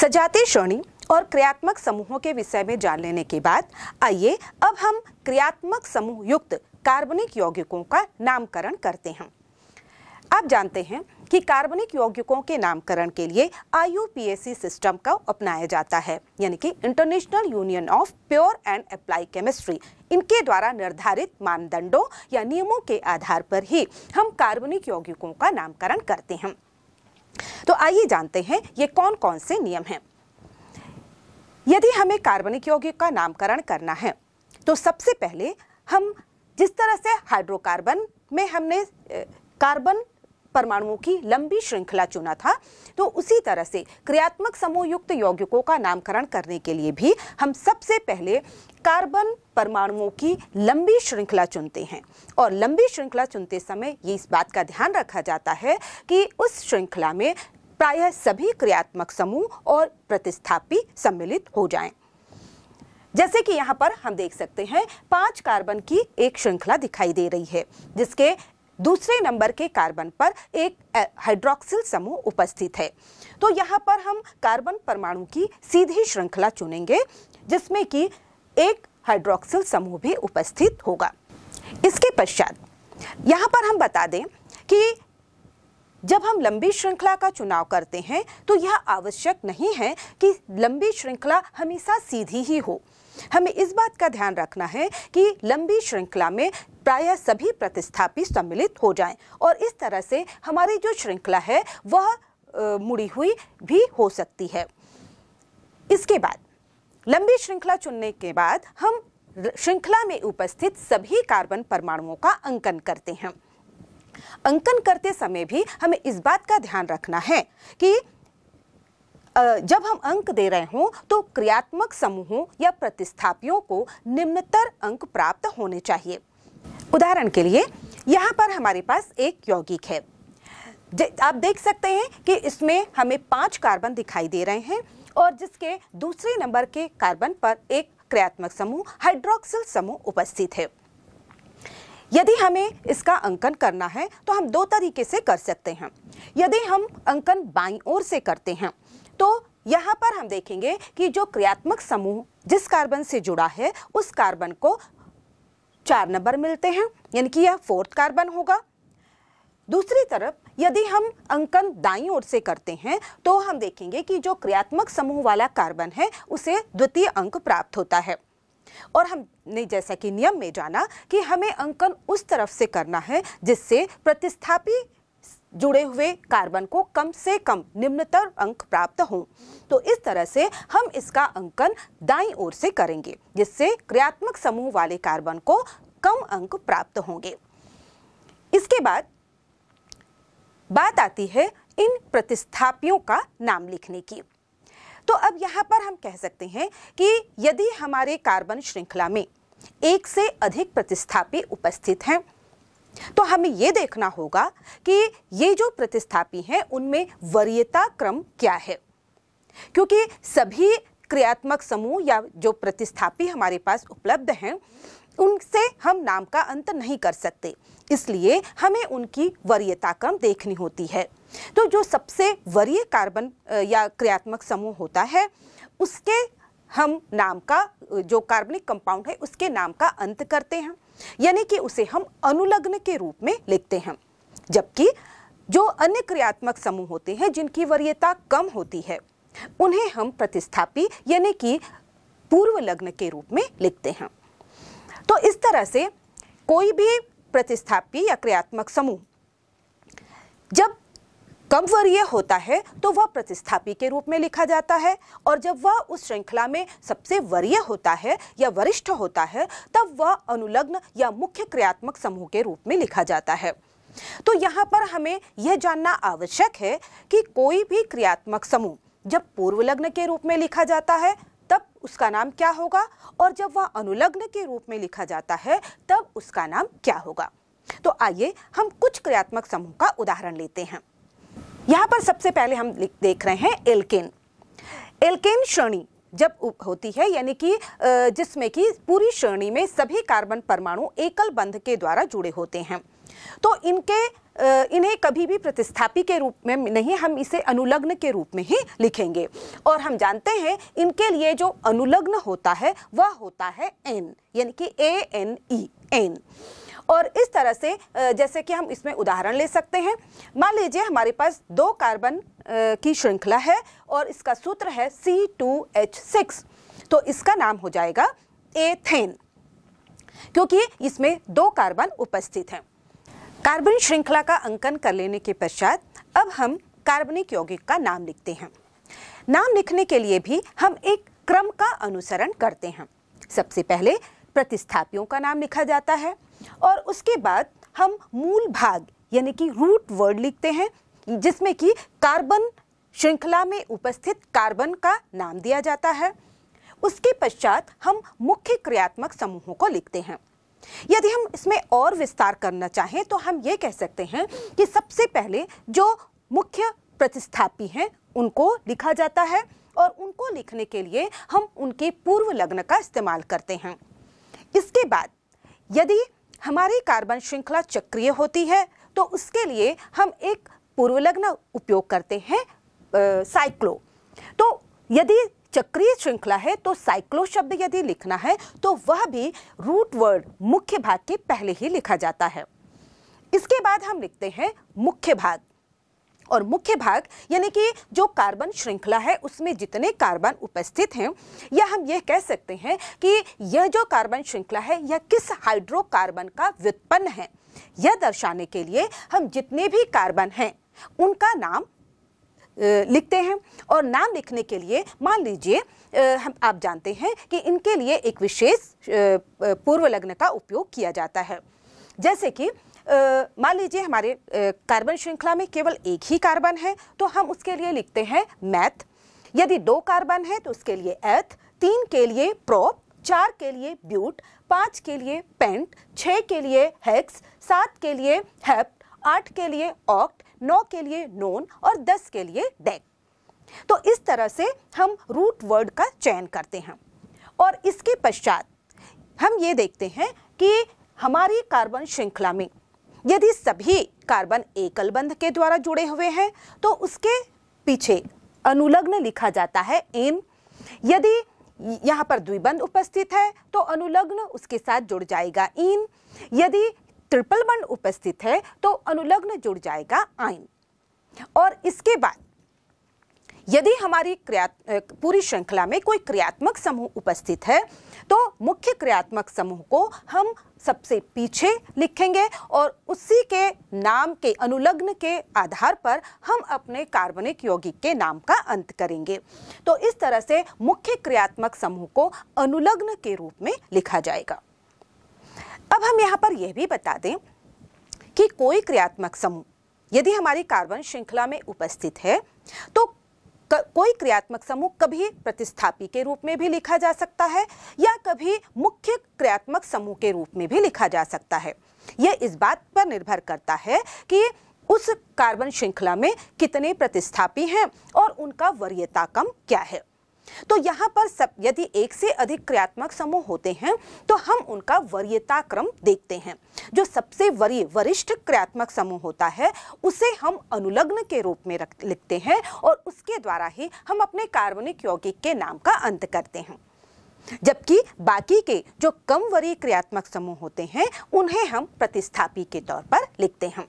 सजाती श्रेणी और क्रियात्मक समूहों के विषय में जान लेने के बाद आइए अब हम क्रियात्मक समूह युक्त कार्बनिक यौगिकों का नामकरण करते हैं आप जानते हैं कि कार्बनिक यौगिकों के नामकरण के लिए आई सिस्टम का अपनाया जाता है यानी कि international union of pure and apply chemistry इनके द्वारा निर्धारित मानदंडों या नियमों के आधार पर ही हम कार्बनिक यौगिकों का नामकरण करते हैं तो आइए जानते हैं ये कौन कौन से नियम हैं यदि हमें कार्बनिक यौगिक का नामकरण करना है तो सबसे पहले हम जिस तरह से हाइड्रोकार्बन में हमने कार्बन परमाणुओं की लंबी श्रृंखला चुना था तो उसी तरह से क्रियात्मक समूह युक्त यौगिकों का नामकरण करने के लिए भी हम सबसे पहले कार्बन परमाणुओं की लंबी श्रृंखला चुनते हैं और लंबी श्रृंखला चुनते समय ये इस बात का ध्यान रखा जाता है कि उस श्रृंखला में प्रायः सभी क्रियात्मक समूह और प्रतिस्थापी सम्मिलित हो जाएं। जैसे कि यहाँ पर हम देख सकते हैं पांच कार्बन की एक श्रृंखला दिखाई दे रही है जिसके दूसरे नंबर के कार्बन पर एक हाइड्रोक्सिल समूह उपस्थित है तो यहाँ पर हम कार्बन परमाणु की सीधी श्रृंखला चुनेंगे जिसमें कि एक हाइड्रोक्सिल समूह भी उपस्थित होगा इसके पश्चात यहाँ पर हम बता दें कि जब हम लंबी श्रृंखला का चुनाव करते हैं तो यह आवश्यक नहीं है कि लंबी श्रृंखला हमेशा सीधी ही हो हमें इस बात का ध्यान रखना है कि लंबी श्रृंखला में प्राय सभी प्रतिस्थापी सम्मिलित हो जाएं और इस तरह से हमारी जो श्रृंखला है वह मुड़ी हुई भी हो सकती है इसके बाद लंबी श्रृंखला चुनने के बाद हम श्रृंखला में उपस्थित सभी कार्बन परमाणुओं का अंकन करते हैं अंकन करते समय भी हमें इस बात का ध्यान रखना है कि जब हम अंक दे रहे हों तो क्रियात्मक समूहों या प्रतिस्थापियों को निम्नतर अंक प्राप्त होने चाहिए उदाहरण के लिए यहाँ पर हमारे पास एक यौगिक है आप देख सकते हैं कि इसमें हमें पांच कार्बन दिखाई दे रहे हैं और जिसके दूसरे नंबर के कार्बन पर एक क्रियात्मक समूह हाइड्रोक्सिल समूह उपस्थित है यदि हमें इसका अंकन करना है तो हम दो तरीके से कर सकते हैं यदि हम अंकन बाईं ओर से करते हैं तो यहाँ पर हम देखेंगे कि जो क्रियात्मक समूह जिस कार्बन से जुड़ा है उस कार्बन को चार नंबर मिलते हैं यानी कि यह फोर्थ कार्बन होगा दूसरी तरफ यदि हम अंकन दाई ओर से करते हैं तो हम देखेंगे कि जो क्रियात्मक समूह वाला कार्बन है उसे द्वितीय अंक प्राप्त होता है और हमने जैसा कि नियम में जाना कि हमें अंकन उस तरफ से करना है जिससे प्रतिस्थापी जुड़े हुए कार्बन को कम से कम निम्नतर अंक प्राप्त हों तो इस तरह से हम इसका अंकन दाई ओर से करेंगे जिससे क्रियात्मक समूह वाले कार्बन को कम अंक प्राप्त होंगे इसके बाद बात आती है इन प्रतिस्थापियों का नाम लिखने की तो अब यहाँ पर हम कह सकते हैं कि यदि हमारे कार्बन श्रृंखला में एक से अधिक प्रतिस्थापी उपस्थित हैं तो हमें ये देखना होगा कि ये जो प्रतिस्थापी हैं उनमें वरीयता क्रम क्या है क्योंकि सभी क्रियात्मक समूह या जो प्रतिस्थापी हमारे पास उपलब्ध हैं उनसे हम नाम का अंत नहीं कर सकते इसलिए हमें उनकी वरीयता क्रम देखनी होती है तो जो सबसे वरीय कार्बन या क्रियात्मक समूह होता है उसके हम नाम का जो कार्बनिक कंपाउंड है उसके नाम का अंत करते हैं यानी कि उसे हम अनुलग्न के रूप में लिखते हैं जबकि जो अन्य क्रियात्मक समूह होते हैं जिनकी वरीयता कम होती है उन्हें हम प्रतिस्थापी यानी कि पूर्व लग्न के रूप में लिखते हैं तो इस तरह से कोई भी प्रतिस्थापी या क्रियात्मक समूह जब कम वर्य होता है तो वह प्रतिस्थापी के रूप में लिखा जाता है और जब वह उस श्रृंखला में सबसे वर्य होता है या वरिष्ठ होता है तब वह अनुलग्न या मुख्य क्रियात्मक समूह के रूप में लिखा जाता है तो यहाँ पर हमें यह जानना आवश्यक है कि कोई भी क्रियात्मक समूह जब पूर्व लग्न के रूप में लिखा जाता है तब उसका नाम क्या होगा और जब वह अनुलग्न के रूप में लिखा जाता है तब उसका नाम क्या होगा तो आइए हम कुछ क्रियात्मक समूह का उदाहरण लेते हैं यहाँ पर सबसे पहले हम देख रहे हैं एल्केन एल्केन श्रेणी जब होती है यानी कि जिसमें कि पूरी श्रेणी में सभी कार्बन परमाणु एकल बंध के द्वारा जुड़े होते हैं तो इनके इन्हें कभी भी प्रतिस्थापी के रूप में नहीं हम इसे अनुलग्न के रूप में ही लिखेंगे और हम जानते हैं इनके लिए जो अनुलग्न होता है वह होता है एन यानी कि ए एन ई एन और इस तरह से जैसे कि हम इसमें उदाहरण ले सकते हैं मान लीजिए हमारे पास दो कार्बन की श्रृंखला है और इसका सूत्र है सी टू एच सिक्स तो इसका नाम हो जाएगा एथेन क्योंकि इसमें दो कार्बन उपस्थित हैं कार्बन श्रृंखला का अंकन कर लेने के पश्चात अब हम कार्बनिक यौगिक का नाम लिखते हैं नाम लिखने के लिए भी हम एक क्रम का अनुसरण करते हैं सबसे पहले प्रतिस्थापियों का नाम लिखा जाता है और उसके बाद हम मूल भाग यानी कि रूट वर्ड लिखते हैं जिसमें कि कार्बन श्रृंखला में उपस्थित कार्बन का नाम दिया जाता है उसके पश्चात हम मुख्य क्रियात्मक समूहों को लिखते हैं यदि हम इसमें और विस्तार करना चाहें तो हम ये कह सकते हैं कि सबसे पहले जो मुख्य प्रतिस्थापी हैं उनको लिखा जाता है और उनको लिखने के लिए हम उनके पूर्व लग्न का इस्तेमाल करते हैं इसके बाद यदि हमारी कार्बन श्रृंखला चक्रिय होती है तो उसके लिए हम एक पूर्वलग्न उपयोग करते हैं आ, साइक्लो तो यदि चक्रीय श्रृंखला है तो साइक्लो शब्द यदि लिखना है तो वह भी रूट वर्ड मुख्य भाग के पहले ही लिखा जाता है इसके बाद हम लिखते हैं मुख्य भाग और मुख्य भाग यानी कि जो कार्बन श्रृंखला है उसमें जितने कार्बन उपस्थित हैं या हम यह कह सकते हैं कि यह जो कार्बन श्रृंखला है यह किस हाइड्रोकार्बन का व्युत्पन्न है यह दर्शाने के लिए हम जितने भी कार्बन हैं उनका नाम लिखते हैं और नाम लिखने के लिए मान लीजिए हम आप जानते हैं कि इनके लिए एक विशेष पूर्व लग्न का उपयोग किया जाता है जैसे कि मान लीजिए हमारे कार्बन श्रृंखला में केवल एक ही कार्बन है तो हम उसके लिए लिखते हैं मैथ यदि दो कार्बन है तो उसके लिए एथ तीन के लिए प्रोप चार के लिए ब्यूट पाँच के लिए पेंट छः के लिए हेक्स सात के लिए हेप्ट आठ के लिए ऑक्ट नौ के लिए नोन और दस के लिए डेक तो इस तरह से हम रूट वर्ड का चयन करते हैं और इसके पश्चात हम ये देखते हैं कि हमारी कार्बन श्रृंखला में यदि सभी कार्बन एकल बंध के द्वारा जुड़े हुए हैं तो उसके पीछे अनुलग्न लिखा जाता है एन यदि यहाँ पर द्विबंध उपस्थित है तो अनुलग्न उसके साथ जुड़ जाएगा इन यदि ट्रिपल बंध उपस्थित है तो अनुलग्न जुड़ जाएगा आइन और इसके बाद यदि हमारी क्रिया पूरी श्रृंखला में कोई क्रियात्मक समूह उपस्थित है तो मुख्य क्रियात्मक समूह को हम सबसे पीछे लिखेंगे और उसी के नाम के अनुलग्न के आधार पर हम अपने कार्बनिक यौगिक के नाम का अंत करेंगे तो इस तरह से मुख्य क्रियात्मक समूह को अनुलग्न के रूप में लिखा जाएगा अब हम यहाँ पर यह भी बता दें कि कोई क्रियात्मक समूह यदि हमारी कार्बन श्रृंखला में उपस्थित है तो कोई क्रियात्मक समूह कभी प्रतिस्थापी के रूप में भी लिखा जा सकता है या कभी मुख्य क्रियात्मक समूह के रूप में भी लिखा जा सकता है यह इस बात पर निर्भर करता है कि उस कार्बन श्रृंखला में कितने प्रतिस्थापी हैं और उनका वरीयता कम क्या है तो यहाँ पर सब यदि एक से अधिक क्रियात्मक समूह होते हैं तो हम उनका वरीयता क्रम देखते हैं जो सबसे वरीय वरिष्ठ क्रियात्मक समूह होता है उसे हम अनुलग्न के रूप में रख लिखते हैं और उसके द्वारा ही हम अपने कार्बनिक यौगिक के नाम का अंत करते हैं जबकि बाकी के जो कम वरीय क्रियात्मक समूह होते हैं उन्हें हम प्रतिस्थापी के तौर पर लिखते हैं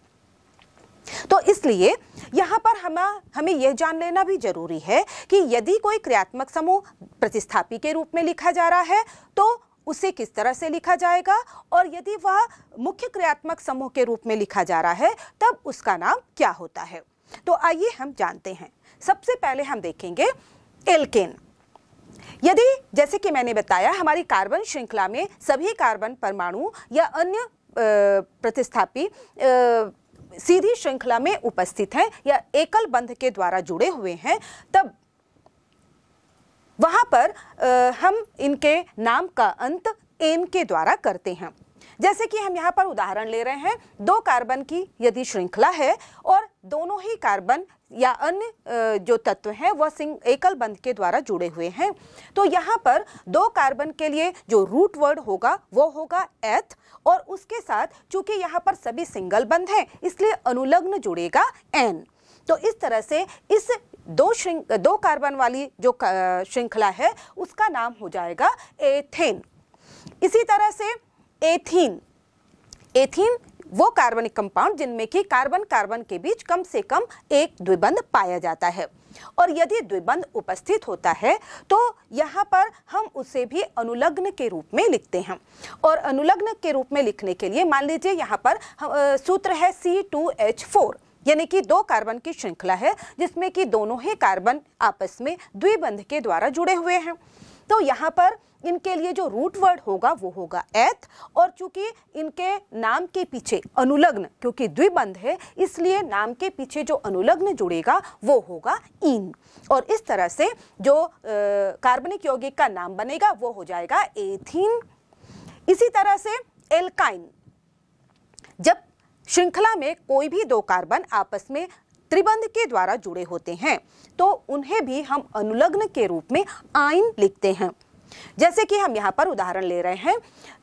तो इसलिए यहाँ पर हम हमें यह जान लेना भी जरूरी है कि यदि कोई क्रियात्मक समूह प्रतिस्थापी के रूप में लिखा जा रहा है तो उसे किस तरह से लिखा जाएगा और यदि वह मुख्य क्रियात्मक समूह के रूप में लिखा जा रहा है तब उसका नाम क्या होता है तो आइए हम जानते हैं सबसे पहले हम देखेंगे एल्केन यदि जैसे कि मैंने बताया हमारी कार्बन श्रृंखला में सभी कार्बन परमाणु या अन्य प्रतिस्थापी सीधी श्रृंखला में उपस्थित हैं या एकल बंध के द्वारा जुड़े हुए हैं तब वहां पर आ, हम इनके नाम का अंत एन के द्वारा करते हैं जैसे कि हम यहाँ पर उदाहरण ले रहे हैं दो कार्बन की यदि श्रृंखला है और दोनों ही कार्बन या अन्य जो तत्व हैं वह सिंग एकल बंध के द्वारा जुड़े हुए हैं तो यहाँ पर दो कार्बन के लिए जो रूट वर्ड होगा वो होगा एथ और उसके साथ चूंकि यहाँ पर सभी सिंगल बंध हैं इसलिए अनुलग्न जुड़ेगा एन तो इस तरह से इस दो श्रृंख दो कार्बन वाली जो श्रृंखला है उसका नाम हो जाएगा एथेन इसी तरह से एथीन एथीन वो कार्बनिक कंपाउंड जिनमें कि कार्बन कार्बन के बीच कम से कम एक द्विबंध पाया जाता है और यदि द्विबंध उपस्थित होता है तो यहाँ पर हम उसे भी अनुलग्न के रूप में लिखते हैं और अनुलग्न के रूप में लिखने के लिए मान लीजिए यहाँ पर सूत्र है सी टू एच फोर यानी कि दो कार्बन की श्रृंखला है जिसमें कि दोनों ही कार्बन आपस में द्विबंध के द्वारा जुड़े हुए हैं तो यहाँ पर इनके लिए जो रूट वर्ड होगा वो होगा एथ और चूंकि इनके नाम के पीछे अनुलग्न क्योंकि द्विबंध है इसलिए नाम के पीछे जो अनुलग्न जुड़ेगा वो होगा इन और इस तरह से जो आ, कार्बनिक यौगिक का नाम बनेगा वो हो जाएगा एथीन इसी तरह से एल्काइन जब श्रृंखला में कोई भी दो कार्बन आपस में त्रिबंध के द्वारा जुड़े होते हैं तो उन्हें भी हम अनुलग्न के रूप में आइन लिखते हैं जैसे कि हम यहाँ पर उदाहरण ले रहे हैं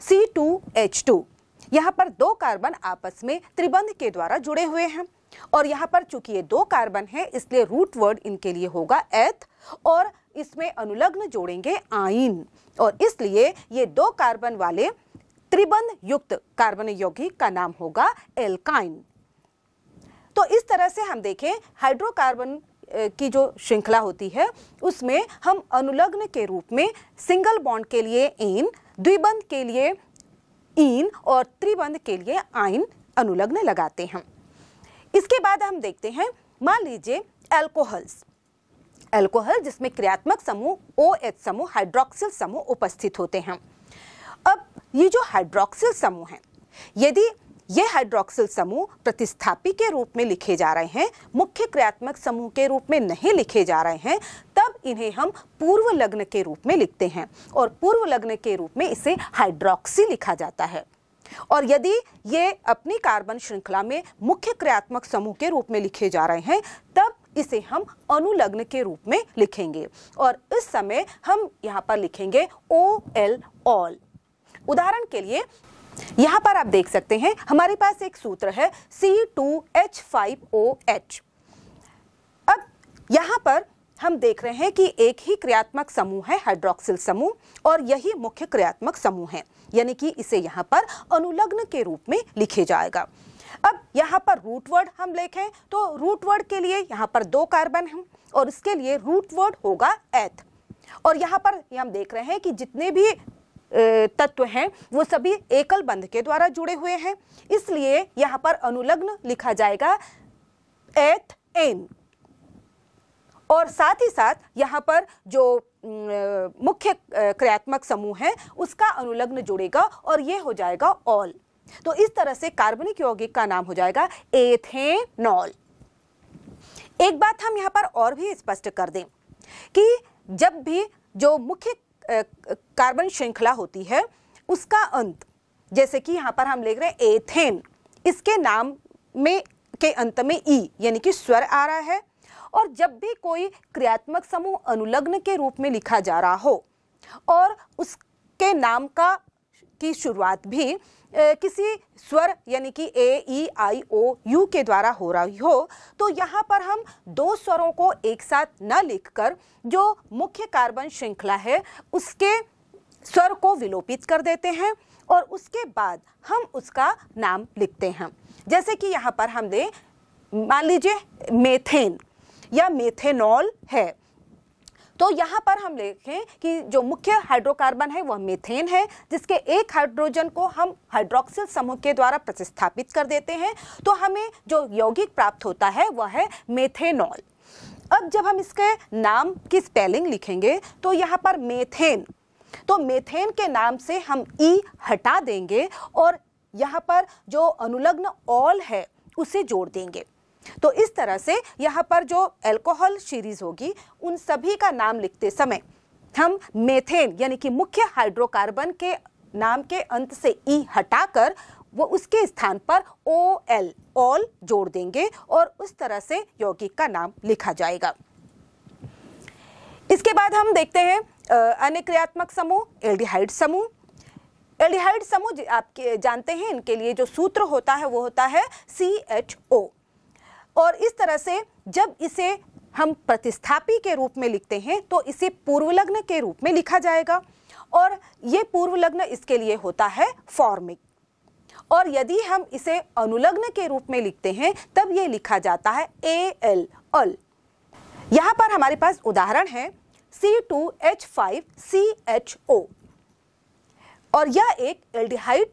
सी टू एच टू यहाँ पर दो कार्बन आपस में त्रिबंध के द्वारा जुड़े हुए हैं और यहाँ पर चूंकि ये दो कार्बन है इसलिए रूट वर्ड इनके लिए होगा एथ और इसमें अनुलग्न जोड़ेंगे आइन और इसलिए ये दो कार्बन वाले त्रिबंध युक्त कार्बन यौगिक का नाम होगा एल्काइन तो इस तरह से हम देखें हाइड्रोकार्बन की जो श्रृंखला होती है उसमें हम अनुलग्न के रूप में सिंगल बॉन्ड के लिए एन द्विबंध के लिए इन और त्रिबंध के लिए आइन अनुलग्न लगाते हैं इसके बाद हम देखते हैं मान लीजिए एल्कोहल्स एल्कोहल जिसमें क्रियात्मक समूह ओ एच समूह हाइड्रोक्सिल समूह उपस्थित होते हैं अब ये जो हाइड्रोक्सिल समूह हैं यदि ये हाइड्रोक्सिल समूह प्रतिस्थापी के रूप में लिखे जा रहे हैं मुख्य क्रियात्मक समूह के रूप में नहीं लिखे जा रहे हैं तब इन्हें हम पूर्व लग्न के रूप में लिखते हैं और पूर्व लग्न के रूप में इसे हाइड्रोक्सी लिखा जाता है और यदि ये अपनी कार्बन श्रृंखला में मुख्य क्रियात्मक समूह के रूप में लिखे जा रहे हैं तब इसे हम अनुलग्न के रूप में लिखेंगे और इस समय हम यहाँ पर लिखेंगे ओ एल ऑल उदाहरण के लिए यहां पर आप देख सकते हैं हमारे पास एक सूत्र है C two H five O H अब यहां पर हम देख रहे हैं कि एक ही क्रियात्मक समूह है हाइड्रोक्सिल समूह और यही मुख्य क्रियात्मक समूह है यानी कि इसे यहाँ पर अनुलग्न के रूप में लिखे जाएगा अब यहाँ पर रूटवर्ड हम लिखें तो रूटवर्ड के लिए यहाँ पर दो कार्बन हैं और इसके लिए रूटवर्ड होगा एथ और यहाँ पर हम देख रहे हैं कि जितने भी तत्व हैं वो सभी एकल बंध के द्वारा जुड़े हुए हैं इसलिए यहाँ पर अनुलग्न लिखा जाएगा एथ एन और साथ ही साथ यहाँ पर जो मुख्य क्रियात्मक समूह है उसका अनुलग्न जुड़ेगा और ये हो जाएगा ऑल तो इस तरह से कार्बनिक यौगिक का नाम हो जाएगा एथेनॉल एक बात हम यहाँ पर और भी स्पष्ट कर दें कि जब भी जो मुख्य कार्बन श्रृंखला होती है उसका अंत जैसे कि यहाँ पर हम ले रहे हैं एथेन इसके नाम में के अंत में ई e, यानी कि स्वर आ रहा है और जब भी कोई क्रियात्मक समूह अनुलग्न के रूप में लिखा जा रहा हो और उसके नाम का की शुरुआत भी किसी स्वर यानी कि ए ई आई ओ यू के द्वारा हो रही हो तो यहाँ पर हम दो स्वरों को एक साथ न लिखकर जो मुख्य कार्बन श्रृंखला है उसके स्वर को विलोपित कर देते हैं और उसके बाद हम उसका नाम लिखते हैं जैसे कि यहाँ पर हम दें मान लीजिए मेथेन या मेथेनॉल है तो यहाँ पर हम देखें कि जो मुख्य हाइड्रोकार्बन है वह मीथेन है जिसके एक हाइड्रोजन को हम हाइड्रोक्सिल समूह के द्वारा प्रतिस्थापित कर देते हैं तो हमें जो यौगिक प्राप्त होता है वह है मेथेनॉल अब जब हम इसके नाम की स्पेलिंग लिखेंगे तो यहाँ पर मेथेन तो मेथेन के नाम से हम ई e हटा देंगे और यहाँ पर जो अनुलग्न ऑल है उसे जोड़ देंगे तो इस तरह से यहाँ पर जो एल्कोहल सीरीज होगी उन सभी का नाम लिखते समय हम मेथेन यानी कि मुख्य हाइड्रोकार्बन के नाम के अंत से ई e हटाकर वो उसके स्थान पर ओ एल ऑल जोड़ देंगे और उस तरह से यौगिक का नाम लिखा जाएगा इसके बाद हम देखते हैं अन्य क्रियात्मक समूह एल्डिहाइड समूह एल्डिहाइड समूह आपके जानते हैं इनके लिए जो सूत्र होता है वो होता है सी एच ओ और इस तरह से जब इसे हम प्रतिस्थापी के रूप में लिखते हैं तो इसे पूर्व लग्न के रूप में लिखा जाएगा और ये पूर्व लग्न इसके लिए होता है फॉर्मिक और यदि हम इसे अनुलग्न के रूप में लिखते हैं तब ये लिखा जाता है ए एल अल यहाँ पर हमारे पास उदाहरण है C two H five C H O और यह एक एल्डिहाइड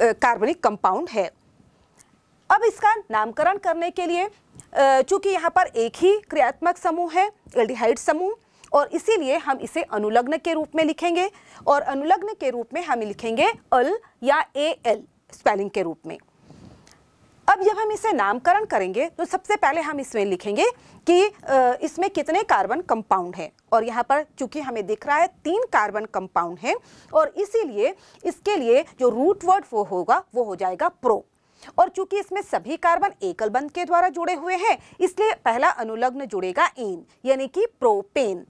कार्बनिक कंपाउंड है अब इसका नामकरण करने के लिए चूंकि यहाँ पर एक ही क्रियात्मक समूह है एल्डिहाइड समूह और इसीलिए हम इसे अनुलग्न के रूप में लिखेंगे और अनुलग्न के रूप में हम लिखेंगे अल या ए एल स्पेलिंग के रूप में अब जब हम इसे नामकरण करेंगे तो सबसे पहले हम इसमें लिखेंगे कि इसमें कितने कार्बन कंपाउंड हैं और यहाँ पर चूंकि हमें दिख रहा है तीन कार्बन कंपाउंड हैं और इसीलिए इसके लिए जो रूट वर्ड वो होगा वो हो जाएगा प्रो और चूंकि इसमें सभी कार्बन एकल बंध के द्वारा जुड़े हुए हैं इसलिए पहला अनुलग्न जुड़ेगा एन यानी कि प्रोपेन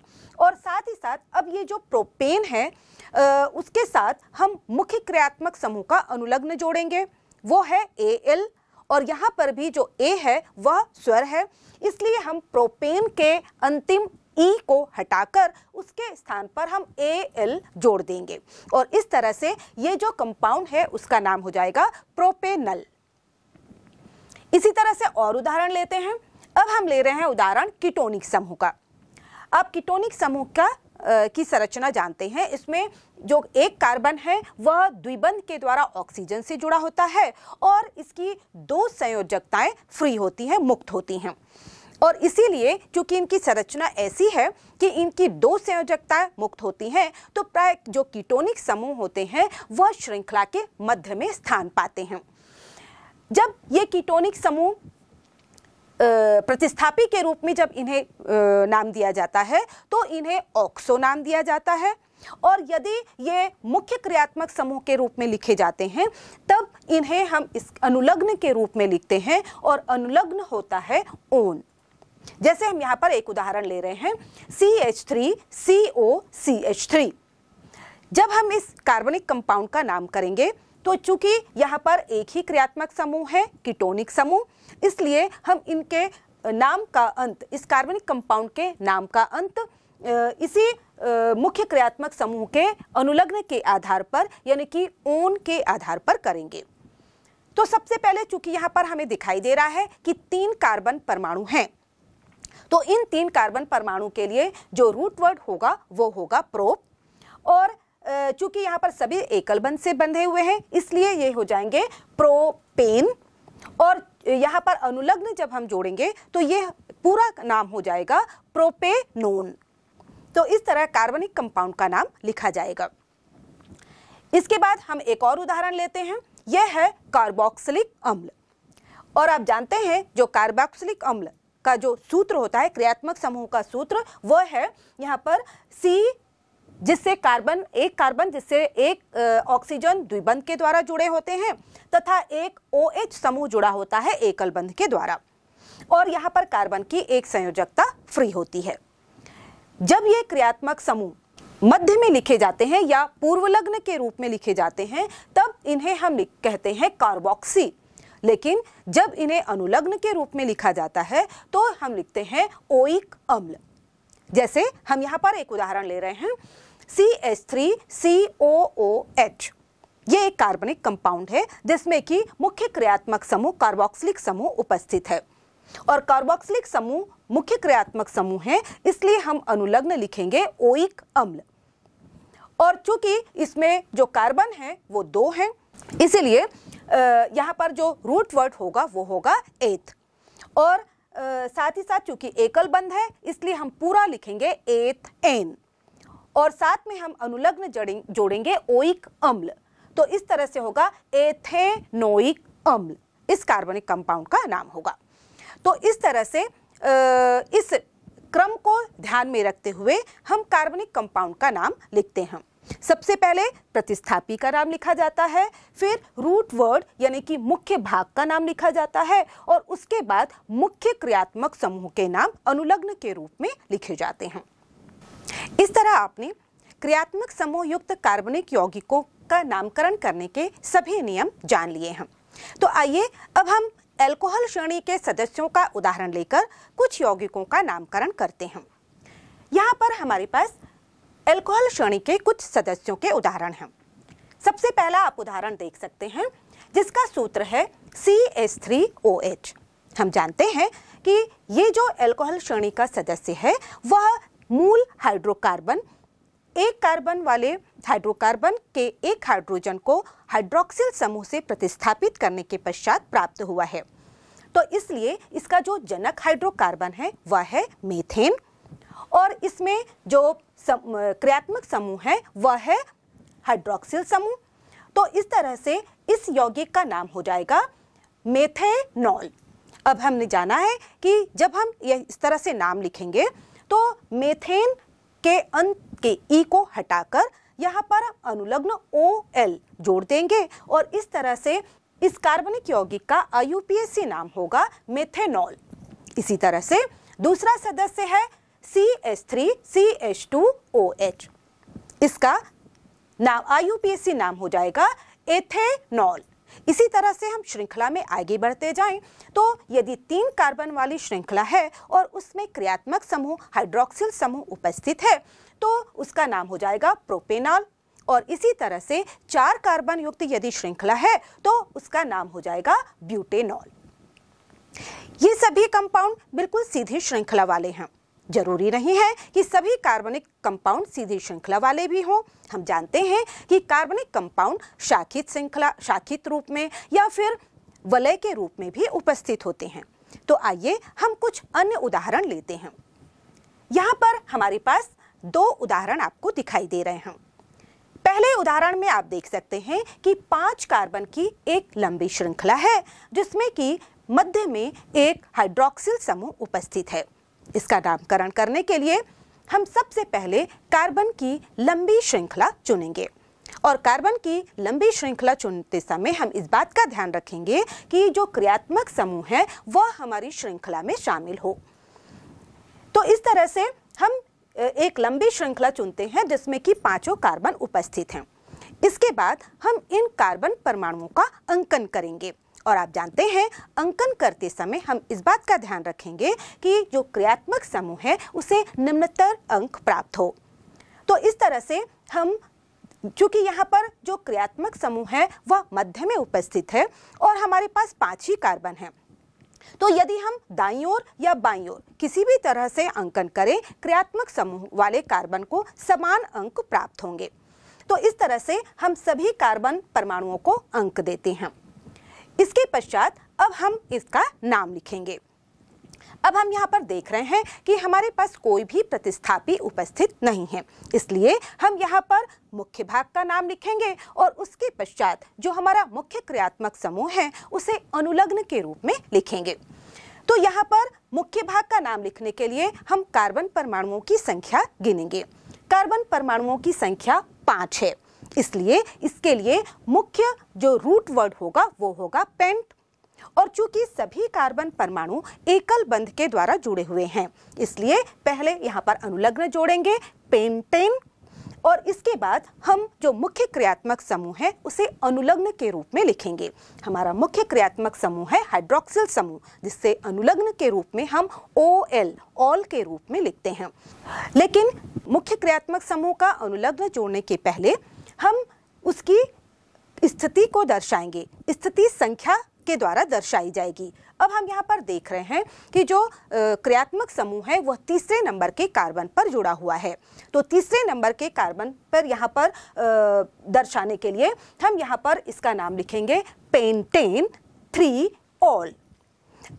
और साथ ही साथ अब ये जो प्रोपेन है आ, उसके साथ हम मुख्य क्रियात्मक समूह का अनुलग्न जोड़ेंगे वो है ए एल और यहाँ पर भी जो ए है वह स्वर है इसलिए हम प्रोपेन के अंतिम ई e को हटाकर उसके स्थान पर हम ए एल जोड़ देंगे और इस तरह से ये जो कंपाउंड है उसका नाम हो जाएगा प्रोपेनल इसी तरह से और उदाहरण लेते हैं अब हम ले रहे हैं उदाहरण कीटोनिक समूह का अब कीटोनिक समूह का की संरचना जानते हैं इसमें जो एक कार्बन है वह द्विबंध के द्वारा ऑक्सीजन से जुड़ा होता है और इसकी दो संयोजकताएं फ्री होती हैं मुक्त होती हैं और इसीलिए क्योंकि इनकी संरचना ऐसी है कि इनकी दो संयोजकताएं मुक्त होती हैं तो प्राय जो कीटोनिक समूह होते हैं वह श्रृंखला के मध्य में स्थान पाते हैं जब ये कीटोनिक समूह प्रतिस्थापी के रूप में जब इन्हें नाम दिया जाता है तो इन्हें ऑक्सो नाम दिया जाता है और यदि ये मुख्य क्रियात्मक समूह के रूप में लिखे जाते हैं तब इन्हें हम इस अनुलग्न के रूप में लिखते हैं और अनुलग्न होता है ओन जैसे हम यहाँ पर एक उदाहरण ले रहे हैं C H three C O C H three जब हम इस कार्बनिक कंपाउंड का नाम करेंगे तो चूंकि यहाँ पर एक ही क्रियात्मक समूह है कीटोनिक समूह इसलिए हम इनके नाम का अंत इस कार्बनिक कंपाउंड के नाम का अंत इसी मुख्य क्रियात्मक समूह के अनुलग्न के आधार पर यानी कि ओन के आधार पर करेंगे तो सबसे पहले चूंकि यहाँ पर हमें दिखाई दे रहा है कि तीन कार्बन परमाणु हैं तो इन तीन कार्बन परमाणु के लिए जो रूट वर्ड होगा वो होगा प्रोप और चूंकि यहाँ पर सभी एकल बंध से बंधे हुए हैं इसलिए ये हो जाएंगे प्रोपेन और यहाँ पर अनुलग्न जब हम जोड़ेंगे तो ये पूरा नाम हो जाएगा प्रोपेनोन तो इस तरह कार्बनिक कंपाउंड का नाम लिखा जाएगा इसके बाद हम एक और उदाहरण लेते हैं यह है कार्बोक्सिलिक अम्ल और आप जानते हैं जो कार्बोक्सिलिक अम्ल का जो सूत्र होता है क्रियात्मक समूह का सूत्र वह है यहाँ पर सी जिससे कार्बन एक कार्बन जिससे एक ऑक्सीजन द्विबंध के द्वारा जुड़े होते हैं तथा एक ओ OH समूह जुड़ा होता है एकल बंध के द्वारा और यहाँ पर कार्बन की एक संयोजकता फ्री होती है जब ये क्रियात्मक समूह मध्य में लिखे जाते हैं या पूर्वलग्न के रूप में लिखे जाते हैं तब इन्हें हम कहते हैं कार्बोक्सी लेकिन जब इन्हें अनुलग्न के रूप में लिखा जाता है तो हम लिखते हैं ओइक अम्ल जैसे हम यहाँ पर एक उदाहरण ले रहे हैं C S three C O O H ये एक कार्बनिक कंपाउंड है जिसमें कि मुख्य क्रियात्मक समूह कार्बोक्सिलिक समूह उपस्थित है और कार्बोक्सिलिक समूह मुख्य क्रियात्मक समूह है इसलिए हम अनुलग्न लिखेंगे ओइक अम्ल और चूंकि इसमें जो कार्बन है वो दो हैं इसीलिए यहाँ पर जो रूट वर्ड होगा वो होगा एथ और आ, साथ ही साथ चूंकि एकल बंद है इसलिए हम पूरा लिखेंगे एथ एन और साथ में हम अनुलग्न जोड़ेंगे ओइक अम्ल तो इस तरह से होगा एथेनोइक अम्ल इस कार्बनिक कंपाउंड का नाम होगा तो इस तरह से इस क्रम को ध्यान में रखते हुए हम कार्बनिक कंपाउंड का नाम लिखते हैं सबसे पहले प्रतिस्थापी का नाम लिखा जाता है फिर रूट वर्ड यानी कि मुख्य भाग का नाम लिखा जाता है और उसके बाद मुख्य क्रियात्मक समूह के नाम अनुलग्न के रूप में लिखे जाते हैं इस तरह आपने क्रियात्मक समूह युक्त कार्बनिक यौगिकों का नामकरण करने के सभी नियम जान लिए हैं तो आइए अब हम एल्कोहल श्रेणी के सदस्यों का उदाहरण लेकर कुछ यौगिकों का नामकरण करते हैं यहाँ पर हमारे पास एल्कोहल श्रेणी के कुछ सदस्यों के उदाहरण हैं सबसे पहला आप उदाहरण देख सकते हैं जिसका सूत्र है C S three O H हम जानते हैं कि ये जो एल्कोहल श्रेणी का सदस्य है वह मूल हाइड्रोकार्बन एक कार्बन वाले हाइड्रोकार्बन के एक हाइड्रोजन को हाइड्रोक्सिल समूह से प्रतिस्थापित करने के पश्चात प्राप्त हुआ है तो इसलिए इसका जो जनक हाइड्रोकार्बन है वह है मेथेन और इसमें जो सम, क्रियात्मक समूह है वह है हाइड्रोक्सिल समूह तो इस तरह से इस यौगिक का नाम हो जाएगा मेथेनॉल अब हमने जाना है कि जब हम इस तरह से नाम लिखेंगे तो मेथेन के अंत के ई e को हटाकर यहाँ पर अनुलग्न ओ एल जोड़ देंगे और इस तरह से इस कार्बनिक यौगिक का आयु नाम होगा मेथेनॉल इसी तरह से दूसरा सदस्य है C H three C H two O H इसका नाम आयु नाम हो जाएगा एथेनॉल इसी तरह से हम श्रृंखला में आगे बढ़ते जाएं तो यदि तीन कार्बन वाली श्रृंखला है और उसमें क्रियात्मक समूह हाइड्रोक्सिल समूह उपस्थित है तो उसका नाम हो जाएगा प्रोपेनॉल और इसी तरह से चार कार्बन युक्त यदि श्रृंखला है तो उसका नाम हो जाएगा ब्यूटेनॉल ये सभी कंपाउंड बिल्कुल सीधी श्रृंखला वाले हैं जरूरी नहीं है कि सभी कार्बनिक कंपाउंड सीधी श्रृंखला वाले भी हों हम जानते हैं कि कार्बनिक कंपाउंड शाखित श्रृंखला शाखित रूप में या फिर वलय के रूप में भी उपस्थित होते हैं तो आइए हम कुछ अन्य उदाहरण लेते हैं यहाँ पर हमारे पास दो उदाहरण आपको दिखाई दे रहे हैं पहले उदाहरण में आप देख सकते हैं कि पांच कार्बन की एक लंबी श्रृंखला है जिसमें कि मध्य में एक हाइड्रोक्सिल समूह उपस्थित है इसका नामकरण करने के लिए हम सबसे पहले कार्बन की लंबी श्रृंखला चुनेंगे और कार्बन की लंबी श्रृंखला चुनते समय हम इस बात का ध्यान रखेंगे कि जो क्रियात्मक समूह है वह हमारी श्रृंखला में शामिल हो तो इस तरह से हम एक लंबी श्रृंखला चुनते हैं जिसमें कि पांचों कार्बन उपस्थित हैं इसके बाद हम इन कार्बन परमाणुओं का अंकन करेंगे और आप जानते हैं अंकन करते समय हम इस बात का ध्यान रखेंगे कि जो क्रियात्मक समूह है उसे निम्नतर अंक प्राप्त हो तो इस तरह से हम चूँकि यहाँ पर जो क्रियात्मक समूह है वह मध्य में उपस्थित है और हमारे पास पाँच ही कार्बन है तो यदि हम दाई ओर या बाई ओर किसी भी तरह से अंकन करें क्रियात्मक समूह वाले कार्बन को समान अंक प्राप्त होंगे तो इस तरह से हम सभी कार्बन परमाणुओं को अंक देते हैं इसके पश्चात अब हम इसका नाम लिखेंगे अब हम यहाँ पर देख रहे हैं कि हमारे पास कोई भी प्रतिस्थापी उपस्थित नहीं है इसलिए हम यहाँ पर मुख्य भाग का नाम लिखेंगे और उसके पश्चात जो हमारा मुख्य क्रियात्मक समूह है उसे अनुलग्न के रूप में लिखेंगे तो यहाँ पर मुख्य भाग का नाम लिखने के लिए हम कार्बन परमाणुओं की संख्या गिनेंगे कार्बन परमाणुओं की संख्या पाँच है इसलिए इसके लिए मुख्य जो रूट वर्ड होगा वो होगा पेंट और चूंकि सभी कार्बन परमाणु एकल बंध के द्वारा जुड़े हुए हैं इसलिए पहले यहाँ पर अनुलग्न जोड़ेंगे पेंटेन और इसके बाद हम जो मुख्य क्रियात्मक समूह है उसे अनुलग्न के रूप में लिखेंगे हमारा मुख्य क्रियात्मक समूह है हाइड्रोक्सिल समूह जिससे अनुलग्न के रूप में हम ओ एल ऑल के रूप में लिखते हैं लेकिन मुख्य क्रियात्मक समूह का अनुलग्न जोड़ने के पहले हम उसकी स्थिति को दर्शाएंगे स्थिति संख्या के द्वारा दर्शाई जाएगी अब हम यहाँ पर देख रहे हैं कि जो क्रियात्मक समूह है वह तीसरे नंबर के कार्बन पर जुड़ा हुआ है तो तीसरे नंबर के कार्बन पर यहाँ पर दर्शाने के लिए हम यहाँ पर इसका नाम लिखेंगे पेंटेन थ्री ऑल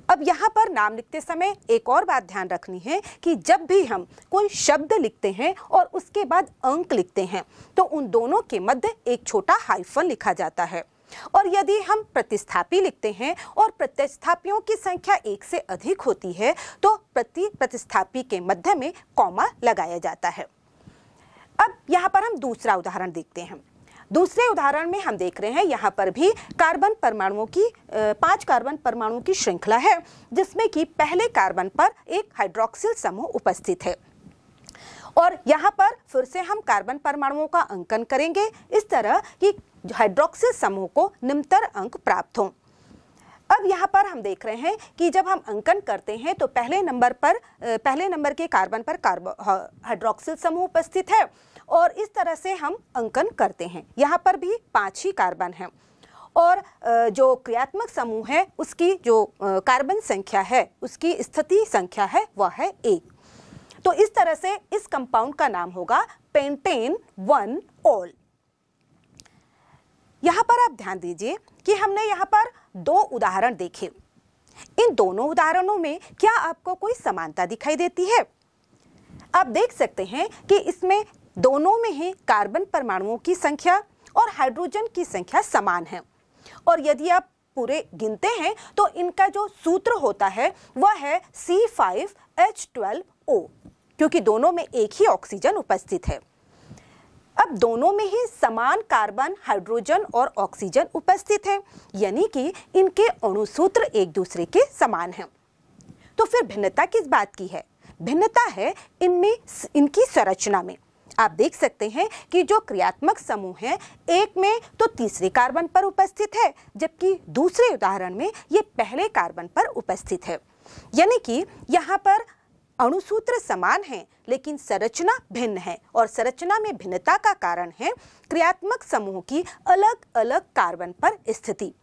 अब यहाँ पर नाम लिखते समय एक और बात ध्यान रखनी है कि जब भी हम कोई शब्द लिखते हैं और उसके बाद अंक लिखते हैं तो उन दोनों के मध्य एक छोटा हाइफन लिखा जाता है और यदि हम प्रतिस्थापी लिखते हैं और प्रतिस्थापियों की संख्या एक से अधिक होती है तो प्रति प्रतिस्थापी के मध्य में कॉमा लगाया जाता है अब यहाँ पर हम दूसरा उदाहरण देखते हैं दूसरे उदाहरण में हम देख रहे हैं यहाँ पर भी कार्बन परमाणुओं की पांच कार्बन परमाणुओं की श्रृंखला है जिसमें कि पहले कार्बन पर एक हाइड्रोक्सिल समूह उपस्थित है और यहाँ पर फिर से हम कार्बन परमाणुओं का अंकन करेंगे इस तरह कि हाइड्रोक्सिल समूह को निम्तर अंक प्राप्त हों अब यहाँ पर हम देख रहे हैं कि जब हम अंकन करते हैं तो पहले नंबर पर पहले नंबर के कार्बन पर कार्बो हाइड्रोक्सिल समूह उपस्थित है और इस तरह से हम अंकन करते हैं यहाँ पर भी पाँच ही कार्बन हैं और जो क्रियात्मक समूह है उसकी जो कार्बन संख्या है उसकी स्थिति संख्या है वह है एक तो इस तरह से इस कंपाउंड का नाम होगा पेंटेन वन ऑल यहाँ पर आप ध्यान दीजिए कि हमने यहाँ पर दो उदाहरण देखे इन दोनों उदाहरणों में क्या आपको कोई समानता दिखाई देती है आप देख सकते हैं कि इसमें दोनों में ही कार्बन परमाणुओं की संख्या और हाइड्रोजन की संख्या समान है और यदि आप पूरे गिनते हैं तो इनका जो सूत्र होता है वह है C five H twelve O क्योंकि दोनों में एक ही ऑक्सीजन उपस्थित है अब दोनों में ही समान कार्बन हाइड्रोजन और ऑक्सीजन उपस्थित है यानी कि इनके अणुसूत्र एक दूसरे के समान हैं तो फिर भिन्नता किस बात की है भिन्नता है इनमें इनकी संरचना में आप देख सकते हैं कि जो क्रियात्मक समूह है एक में तो तीसरे कार्बन पर उपस्थित है जबकि दूसरे उदाहरण में ये पहले कार्बन पर उपस्थित है यानी कि यहाँ पर अणुसूत्र समान है लेकिन संरचना भिन्न है और संरचना में भिन्नता का कारण है क्रियात्मक समूह की अलग अलग कार्बन पर स्थिति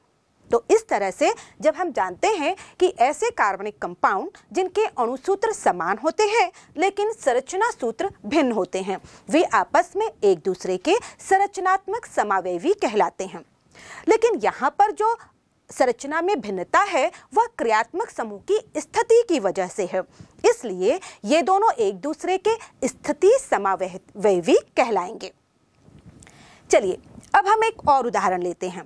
तो इस तरह से जब हम जानते हैं कि ऐसे कार्बनिक कंपाउंड जिनके अणुसूत्र समान होते हैं लेकिन संरचना सूत्र भिन्न होते हैं वे आपस में एक दूसरे के संरचनात्मक समावेवी कहलाते हैं लेकिन यहाँ पर जो संरचना में भिन्नता है वह क्रियात्मक समूह की स्थिति की वजह से है इसलिए ये दोनों एक दूसरे के स्थिति समावेवी कहलाएंगे चलिए अब हम एक और उदाहरण लेते हैं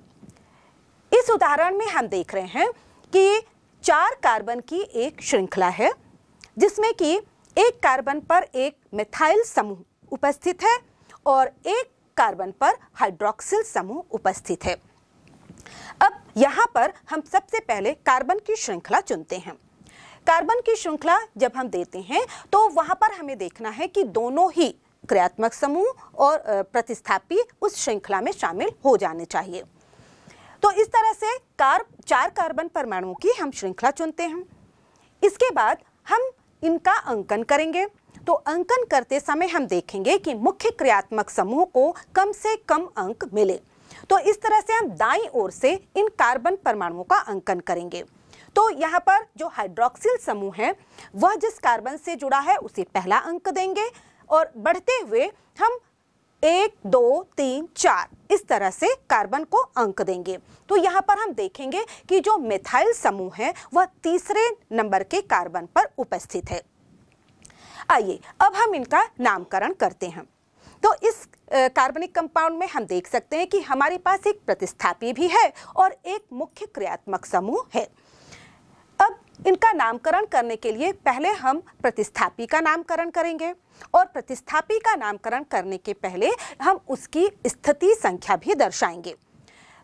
इस उदाहरण में हम देख रहे हैं कि चार कार्बन की एक श्रृंखला है जिसमें कि एक कार्बन पर एक मिथाइल समूह उपस्थित है और एक कार्बन पर हाइड्रोक्सिल समूह उपस्थित है अब यहाँ पर हम सबसे पहले कार्बन की श्रृंखला चुनते हैं कार्बन की श्रृंखला जब हम देते हैं तो वहाँ पर हमें देखना है कि दोनों ही क्रियात्मक समूह और प्रतिस्थापी उस श्रृंखला में शामिल हो जाने चाहिए तो इस तरह से कार चार कार्बन परमाणुओं की हम श्रृंखला चुनते हैं इसके बाद हम इनका अंकन करेंगे तो अंकन करते समय हम देखेंगे कि मुख्य क्रियात्मक समूह को कम से कम अंक मिले तो इस तरह से हम दाई ओर से इन कार्बन परमाणुओं का अंकन करेंगे तो यहाँ पर जो हाइड्रोक्सिल समूह है वह जिस कार्बन से जुड़ा है उसे पहला अंक देंगे और बढ़ते हुए हम एक दो तीन चार इस तरह से कार्बन को अंक देंगे तो यहाँ पर हम देखेंगे कि जो मिथाइल समूह है वह तीसरे नंबर के कार्बन पर उपस्थित है आइए अब हम इनका नामकरण करते हैं तो इस कार्बनिक कंपाउंड में हम देख सकते हैं कि हमारे पास एक प्रतिस्थापी भी है और एक मुख्य क्रियात्मक समूह है इनका नामकरण करने के लिए पहले हम प्रतिस्थापी का नामकरण करेंगे और प्रतिस्थापी का नामकरण करने के पहले हम उसकी स्थिति संख्या भी दर्शाएंगे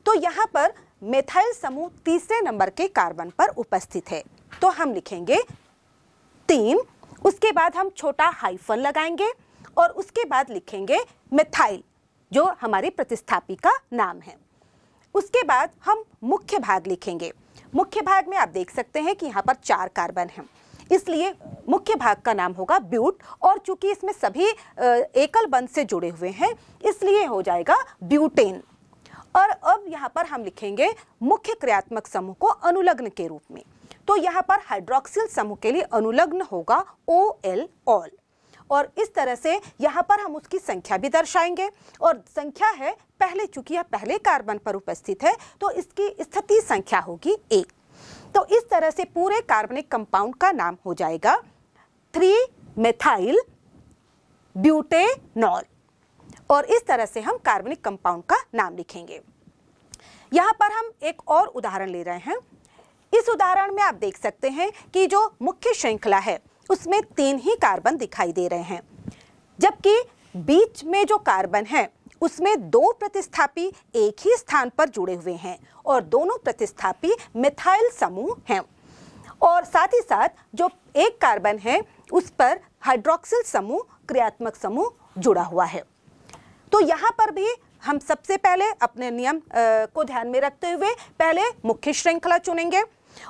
तो यहाँ पर मेथाइल समूह तीसरे नंबर के कार्बन पर उपस्थित है तो हम लिखेंगे तीन उसके बाद हम छोटा हाइफन लगाएंगे और उसके बाद लिखेंगे मिथाइल जो हमारी प्रतिस्थापी का नाम है उसके बाद हम मुख्य भाग लिखेंगे मुख्य भाग में आप देख सकते हैं कि यहाँ पर चार कार्बन हैं इसलिए मुख्य भाग का नाम होगा ब्यूट और चूंकि इसमें सभी एकल बंध से जुड़े हुए हैं इसलिए हो जाएगा ब्यूटेन और अब यहाँ पर हम लिखेंगे मुख्य क्रियात्मक समूह को अनुलग्न के रूप में तो यहाँ पर हाइड्रोक्सिल समूह के लिए अनुलग्न होगा ओ एल ऑल और इस तरह से यहाँ पर हम उसकी संख्या भी दर्शाएंगे और संख्या है पहले चूंकि यह पहले कार्बन पर उपस्थित है तो इसकी स्थिति संख्या होगी एक तो इस तरह से पूरे कार्बनिक कंपाउंड का नाम हो जाएगा थ्री मेथाइल ब्यूटेनॉल और इस तरह से हम कार्बनिक कंपाउंड का नाम लिखेंगे यहाँ पर हम एक और उदाहरण ले रहे हैं इस उदाहरण में आप देख सकते हैं कि जो मुख्य श्रृंखला है उसमें तीन ही कार्बन दिखाई दे रहे हैं जबकि बीच में जो कार्बन है उसमें दो प्रतिस्थापी एक ही स्थान पर जुड़े हुए हैं और दोनों प्रतिस्थापी मिथाइल समूह हैं और साथ ही साथ जो एक कार्बन है उस पर हाइड्रोक्सिल समूह क्रियात्मक समूह जुड़ा हुआ है तो यहाँ पर भी हम सबसे पहले अपने नियम आ, को ध्यान में रखते हुए पहले मुख्य श्रृंखला चुनेंगे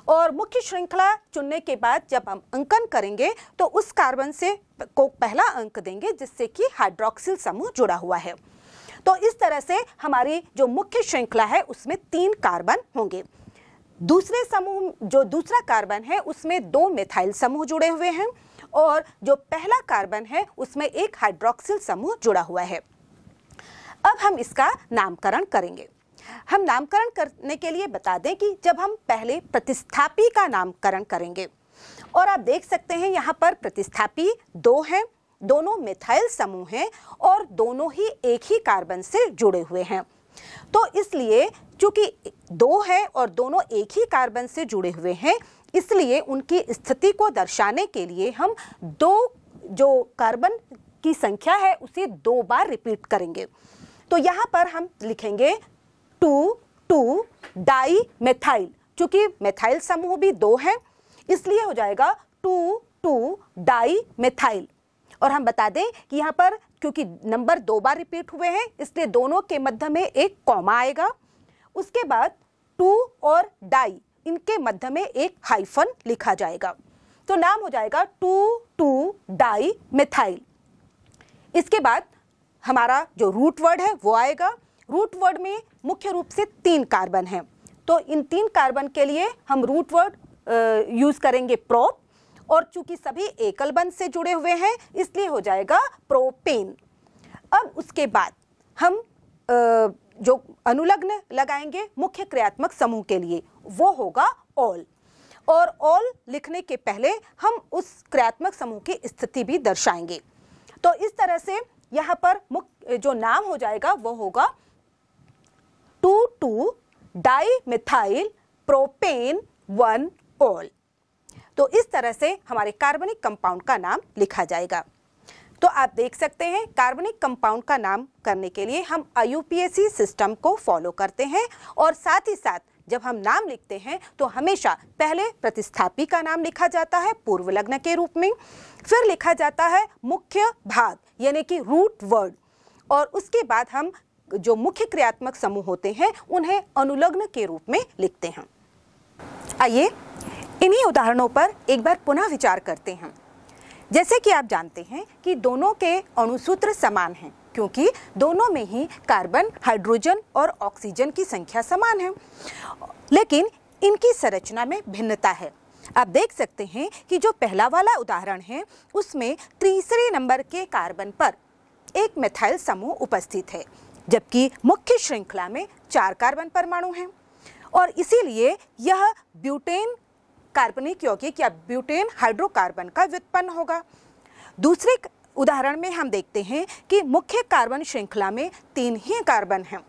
और मुख्य श्रृंखला चुनने के बाद जब हम अंकन करेंगे तो उस कार्बन से को पहला अंक देंगे जिससे कि हाइड्रोक्सिल समूह जुड़ा हुआ है तो इस तरह से हमारी जो मुख्य श्रृंखला है उसमें तीन कार्बन होंगे दूसरे समूह जो दूसरा कार्बन है उसमें दो मिथाइल समूह जुड़े हुए हैं और जो पहला कार्बन है उसमें एक हाइड्रोक्सिल समूह जुड़ा हुआ है अब हम इसका नामकरण करेंगे हम नामकरण करने के लिए बता दें कि जब हम पहले प्रतिस्थापी का नामकरण करेंगे और आप देख सकते हैं यहाँ पर प्रतिस्थापी दो हैं दोनों मिथाइल समूह हैं और दोनों ही एक ही कार्बन से जुड़े हुए हैं तो इसलिए चूंकि दो हैं और दोनों एक ही कार्बन से जुड़े हुए हैं इसलिए उनकी स्थिति को दर्शाने के लिए हम दो जो कार्बन की संख्या है उसे दो बार रिपीट करेंगे तो यहाँ पर हम लिखेंगे टू टू डाई मेथाइल चूंकि मेथाइल समूह भी दो हैं इसलिए हो जाएगा टू टू डाई मेथाइल और हम बता दें कि यहाँ पर क्योंकि नंबर दो बार रिपीट हुए हैं इसलिए दोनों के मध्य में एक कॉमा आएगा उसके बाद टू और डाई इनके मध्य में एक हाइफन लिखा जाएगा तो नाम हो जाएगा टू टू डाई मिथाइल इसके बाद हमारा जो रूट वर्ड है वो आएगा रूट वर्ड में मुख्य रूप से तीन कार्बन हैं तो इन तीन कार्बन के लिए हम रूट वर्ड यूज़ करेंगे प्रोप और चूंकि सभी एकल बंद से जुड़े हुए हैं इसलिए हो जाएगा प्रोपेन अब उसके बाद हम जो अनुलग्न लगाएंगे मुख्य क्रियात्मक समूह के लिए वो होगा ऑल और ऑल लिखने के पहले हम उस क्रियात्मक समूह की स्थिति भी दर्शाएंगे तो इस तरह से यहाँ पर मुख्य जो नाम हो जाएगा वो होगा two two methyl propane one ol तो इस तरह से हमारे कार्बनिक कंपाउंड का नाम लिखा जाएगा तो आप देख सकते हैं कार्बनिक कंपाउंड का नाम करने के लिए हम आईयूपीएसी सिस्टम को फॉलो करते हैं और साथ ही साथ जब हम नाम लिखते हैं तो हमेशा पहले प्रतिस्थापी का नाम लिखा जाता है पूर्व लग्न के रूप में फिर लिखा जाता है मुख्य भाग यानी कि रूट वर्ड और उसके बाद हम जो मुख्य क्रियात्मक समूह होते हैं उन्हें अनुलग्न के रूप में लिखते हैं आइए इन्हीं उदाहरणों पर एक बार पुनः विचार करते हैं जैसे कि आप जानते हैं कि दोनों के अणुसूत्र समान हैं क्योंकि दोनों में ही कार्बन हाइड्रोजन और ऑक्सीजन की संख्या समान है लेकिन इनकी संरचना में भिन्नता है आप देख सकते हैं कि जो पहला वाला उदाहरण है उसमें तीसरे नंबर के कार्बन पर एक मिथाइल समूह उपस्थित है जबकि मुख्य श्रृंखला में चार कार्बन परमाणु हैं और इसीलिए यह ब्यूटेन कार्बनिक यौगिक या ब्यूटेन हाइड्रोकार्बन का व्युत्पन्न होगा दूसरे उदाहरण में हम देखते हैं कि मुख्य कार्बन श्रृंखला में तीन ही कार्बन हैं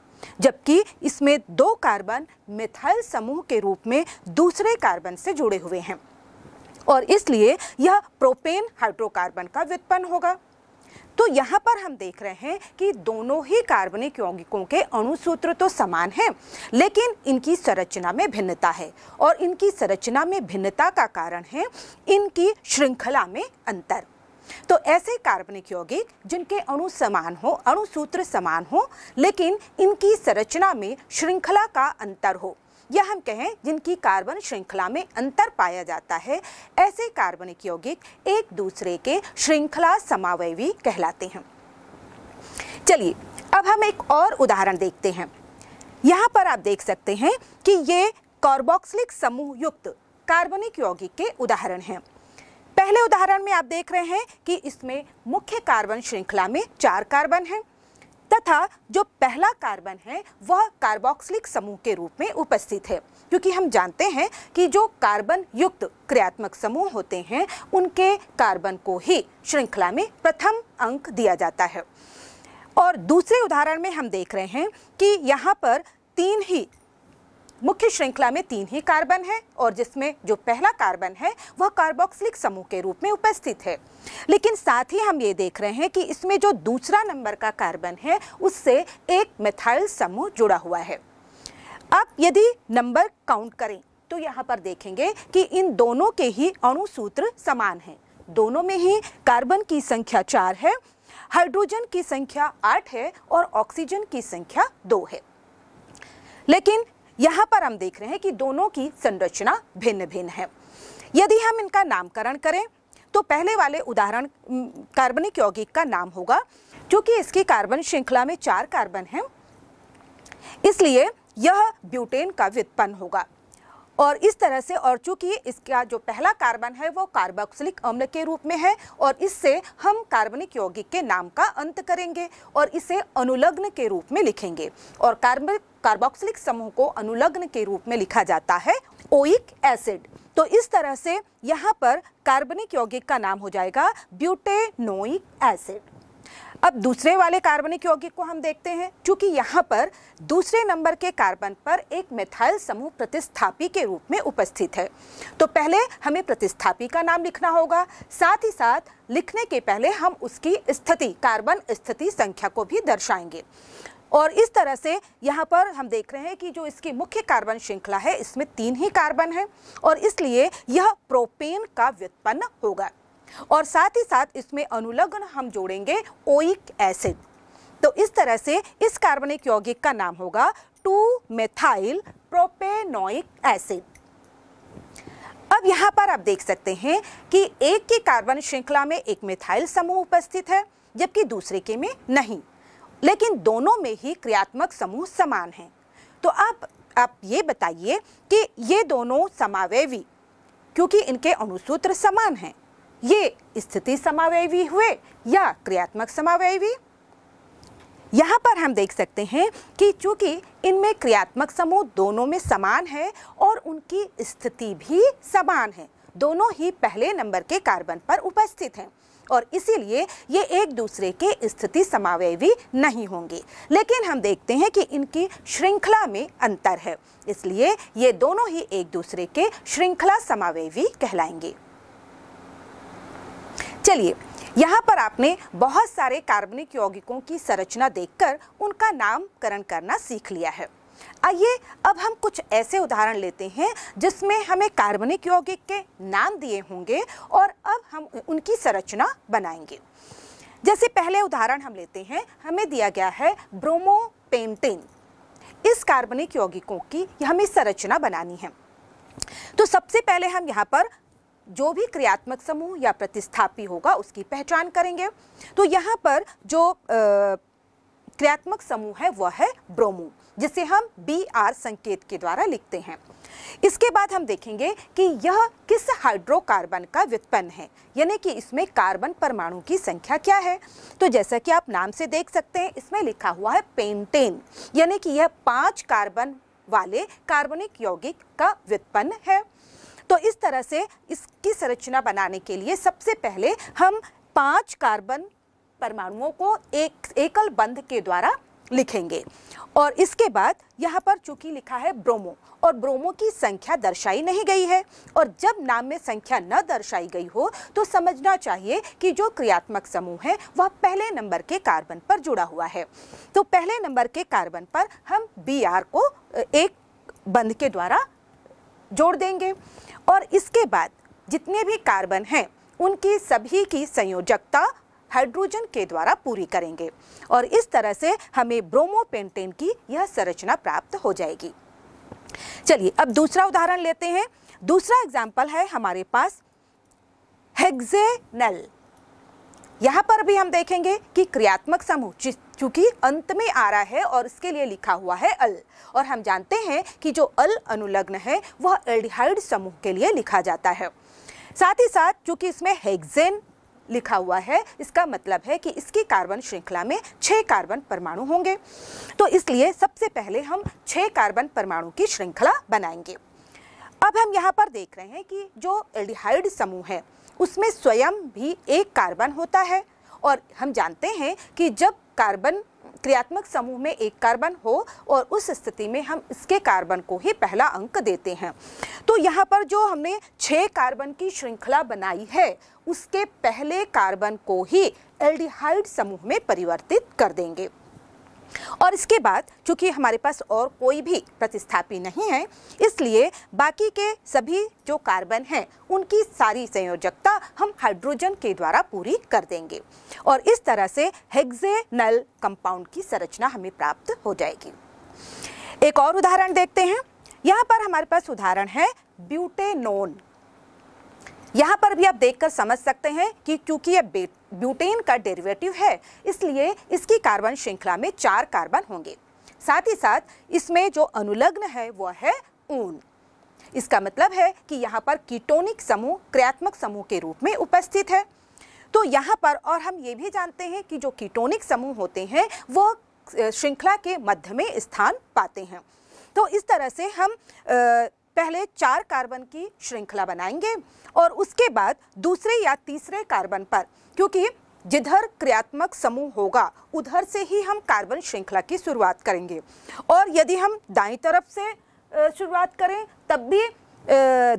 जबकि इसमें दो कार्बन मिथाइल समूह के रूप में दूसरे कार्बन से जुड़े हुए हैं और इसलिए यह प्रोपेन हाइड्रोकार्बन का व्युत्पन्न होगा तो यहाँ पर हम देख रहे हैं कि दोनों ही कार्बनिक यौगिकों के अणुसूत्र तो समान हैं लेकिन इनकी संरचना में भिन्नता है और इनकी संरचना में भिन्नता का कारण है इनकी श्रृंखला में अंतर तो ऐसे कार्बनिक यौगिक जिनके अणु समान हो अणुसूत्र समान हो लेकिन इनकी संरचना में श्रृंखला का अंतर हो या हम कहें जिनकी कार्बन श्रृंखला में अंतर पाया जाता है ऐसे कार्बनिक यौगिक एक दूसरे के श्रृंखला समावयवी कहलाते हैं चलिए अब हम एक और उदाहरण देखते हैं यहाँ पर आप देख सकते हैं कि ये कार्बोक्सिलिक समूह युक्त कार्बनिक यौगिक के उदाहरण हैं पहले उदाहरण में आप देख रहे हैं कि इसमें मुख्य कार्बन श्रृंखला में चार कार्बन हैं तथा जो पहला कार्बन है वह कार्बोक्सिलिक समूह के रूप में उपस्थित है क्योंकि हम जानते हैं कि जो कार्बन युक्त क्रियात्मक समूह होते हैं उनके कार्बन को ही श्रृंखला में प्रथम अंक दिया जाता है और दूसरे उदाहरण में हम देख रहे हैं कि यहाँ पर तीन ही मुख्य श्रृंखला में तीन ही कार्बन है और जिसमें जो पहला कार्बन है वह कार्बोक्सिलिक समूह के रूप में उपस्थित है लेकिन साथ ही हम ये देख रहे हैं कि इसमें जो दूसरा नंबर का कार्बन है उससे एक मिथाइल समूह जुड़ा हुआ है अब यदि नंबर काउंट करें तो यहाँ पर देखेंगे कि इन दोनों के ही अणुसूत्र समान हैं दोनों में ही कार्बन की संख्या चार है हाइड्रोजन की संख्या आठ है और ऑक्सीजन की संख्या दो है लेकिन यहाँ पर हम देख रहे हैं कि दोनों की संरचना भिन्न भिन्न है यदि हम इनका नामकरण करें तो पहले वाले उदाहरण कार्बनिक यौगिक का नाम होगा क्योंकि इसकी कार्बन श्रृंखला में चार कार्बन हैं इसलिए यह ब्यूटेन का व्युत्पन्न होगा और इस तरह से और चूंकि इसका जो पहला कार्बन है वो कार्बोक्सिलिक अम्ल के रूप में है और इससे हम कार्बनिक यौगिक के नाम का अंत करेंगे और इसे अनुलग्न के रूप में लिखेंगे और कार्बन कार्बोक्सिलिक समूह को अनुलग्न के रूप में लिखा जाता है ओइक एसिड तो इस तरह से यहाँ पर कार्बनिक यौगिक का नाम हो जाएगा ब्यूटेनोइक एसिड अब दूसरे वाले कार्बनिक यौगिक को हम देखते हैं क्योंकि यहाँ पर दूसरे नंबर के कार्बन पर एक मिथाइल समूह प्रतिस्थापी के रूप में उपस्थित है तो पहले हमें प्रतिस्थापी का नाम लिखना होगा साथ ही साथ लिखने के पहले हम उसकी स्थिति कार्बन स्थिति संख्या को भी दर्शाएंगे और इस तरह से यहाँ पर हम देख रहे हैं कि जो इसकी मुख्य कार्बन श्रृंखला है इसमें तीन ही कार्बन है और इसलिए यह प्रोपेन का व्युत्पन्न होगा और साथ ही साथ इसमें अनुलग्न हम जोड़ेंगे ओइक एसिड तो इस तरह से इस कार्बनिक यौगिक का नाम होगा टू मेथाइल प्रोपेनोइक एसिड अब यहाँ पर आप देख सकते हैं कि एक की कार्बन श्रृंखला में एक मिथाइल समूह उपस्थित है जबकि दूसरे के में नहीं लेकिन दोनों में ही क्रियात्मक समूह समान हैं तो अब आप ये बताइए कि ये दोनों समावेवी क्योंकि इनके अणुसूत्र समान हैं ये स्थिति समावेवी हुए या क्रियात्मक समावेवी यहाँ पर हम देख सकते हैं कि चूंकि इनमें क्रियात्मक समूह दोनों में समान है और उनकी स्थिति भी समान है दोनों ही पहले नंबर के कार्बन पर उपस्थित हैं और इसीलिए ये एक दूसरे के स्थिति समावयवी नहीं होंगे लेकिन हम देखते हैं कि इनकी श्रृंखला में अंतर है इसलिए ये दोनों ही एक दूसरे के श्रृंखला समावयवी कहलाएंगे चलिए यहाँ पर आपने बहुत सारे कार्बनिक यौगिकों की संरचना देखकर उनका नामकरण करना सीख लिया है आइए अब हम कुछ ऐसे उदाहरण लेते हैं जिसमें हमें कार्बनिक यौगिक के नाम दिए होंगे और अब हम उनकी संरचना बनाएंगे जैसे पहले उदाहरण हम लेते हैं हमें दिया गया है ब्रोमोपेमटेन इस कार्बनिक यौगिकों की हमें संरचना बनानी है तो सबसे पहले हम यहाँ पर जो भी क्रियात्मक समूह या प्रतिस्थापी होगा उसकी पहचान करेंगे तो यहाँ पर जो आ, क्रियात्मक समूह है वह है ब्रोमो जिसे हम बी आर संकेत के द्वारा लिखते हैं इसके बाद हम देखेंगे कि यह किस हाइड्रोकार्बन का व्युत्पन्न है यानी कि इसमें कार्बन परमाणु की संख्या क्या है तो जैसा कि आप नाम से देख सकते हैं इसमें लिखा हुआ है पेंटेन यानी कि यह पांच कार्बन वाले कार्बनिक यौगिक का व्युत्पन्न है तो इस तरह से इसकी संरचना बनाने के लिए सबसे पहले हम पांच कार्बन परमाणुओं को एक एकल बंध के द्वारा लिखेंगे और इसके बाद यहाँ पर चूंकि लिखा है ब्रोमो और ब्रोमो की संख्या दर्शाई नहीं गई है और जब नाम में संख्या न दर्शाई गई हो तो समझना चाहिए कि जो क्रियात्मक समूह है वह पहले नंबर के कार्बन पर जुड़ा हुआ है तो पहले नंबर के कार्बन पर हम बी को एक बंध के द्वारा जोड़ देंगे और इसके बाद जितने भी कार्बन हैं उनकी सभी की संयोजकता हाइड्रोजन के द्वारा पूरी करेंगे और इस तरह से हमें ब्रोमोपेंटेन की यह संरचना प्राप्त हो जाएगी चलिए अब दूसरा उदाहरण लेते हैं दूसरा एग्जाम्पल है हमारे पास हेक्जेनल यहाँ पर भी हम देखेंगे कि क्रियात्मक समूह चूंकि अंत में आ रहा है और इसके लिए लिखा हुआ है अल और हम जानते हैं कि जो अल अनुलग्न है वह एल्डिहाइड समूह के लिए लिखा जाता है साथ ही साथ चूंकि इसमें हेक्सेन लिखा हुआ है इसका मतलब है कि इसकी कार्बन श्रृंखला में छः कार्बन परमाणु होंगे तो इसलिए सबसे पहले हम छः कार्बन परमाणु की श्रृंखला बनाएंगे अब हम यहाँ पर देख रहे हैं कि जो एल्डिहाइड समूह है उसमें स्वयं भी एक कार्बन होता है और हम जानते हैं कि जब कार्बन क्रियात्मक समूह में एक कार्बन हो और उस स्थिति में हम इसके कार्बन को ही पहला अंक देते हैं तो यहाँ पर जो हमने छः कार्बन की श्रृंखला बनाई है उसके पहले कार्बन को ही एल्डिहाइड समूह में परिवर्तित कर देंगे और इसके बाद चूंकि हमारे पास और कोई भी प्रतिस्थापी नहीं है इसलिए बाकी के सभी जो कार्बन हैं उनकी सारी संयोजकता हम हाइड्रोजन के द्वारा पूरी कर देंगे और इस तरह से हेक्सेनल कंपाउंड की संरचना हमें प्राप्त हो जाएगी एक और उदाहरण देखते हैं यहाँ पर हमारे पास उदाहरण है ब्यूटेनोन यहाँ पर भी आप देखकर समझ सकते हैं कि क्योंकि ये ब्यूटेन का डेरिवेटिव है इसलिए इसकी कार्बन श्रृंखला में चार कार्बन होंगे साथ ही साथ इसमें जो अनुलग्न है वह है ऊन इसका मतलब है कि यहाँ पर कीटोनिक समूह क्रियात्मक समूह के रूप में उपस्थित है तो यहाँ पर और हम ये भी जानते हैं कि जो कीटोनिक समूह होते हैं वो श्रृंखला के मध्य में स्थान पाते हैं तो इस तरह से हम आ, पहले चार कार्बन की श्रृंखला बनाएंगे और उसके बाद दूसरे या तीसरे कार्बन पर क्योंकि जिधर क्रियात्मक समूह होगा उधर से ही हम कार्बन श्रृंखला की शुरुआत करेंगे और यदि हम दाई तरफ से शुरुआत करें तब भी